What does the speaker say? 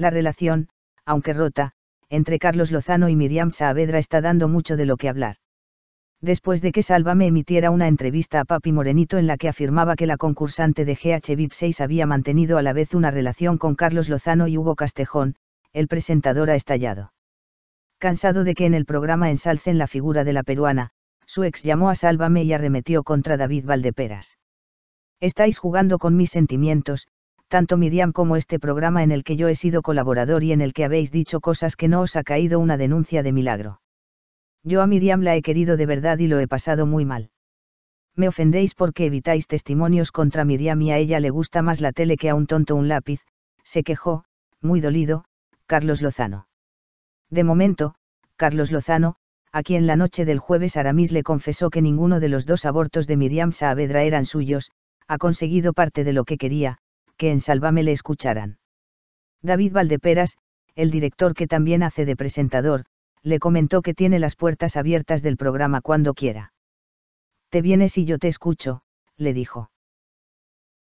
La relación, aunque rota, entre Carlos Lozano y Miriam Saavedra está dando mucho de lo que hablar. Después de que Sálvame emitiera una entrevista a Papi Morenito en la que afirmaba que la concursante de GH VIP 6 había mantenido a la vez una relación con Carlos Lozano y Hugo Castejón, el presentador ha estallado. Cansado de que en el programa ensalcen la figura de la peruana, su ex llamó a Sálvame y arremetió contra David Valdeperas. Estáis jugando con mis sentimientos, tanto Miriam como este programa en el que yo he sido colaborador y en el que habéis dicho cosas que no os ha caído una denuncia de milagro. Yo a Miriam la he querido de verdad y lo he pasado muy mal. Me ofendéis porque evitáis testimonios contra Miriam y a ella le gusta más la tele que a un tonto un lápiz, se quejó, muy dolido, Carlos Lozano. De momento, Carlos Lozano, a quien la noche del jueves Aramis le confesó que ninguno de los dos abortos de Miriam Saavedra eran suyos, ha conseguido parte de lo que quería, que en Salvame le escucharan. David Valdeperas, el director que también hace de presentador, le comentó que tiene las puertas abiertas del programa cuando quiera. Te vienes y yo te escucho, le dijo.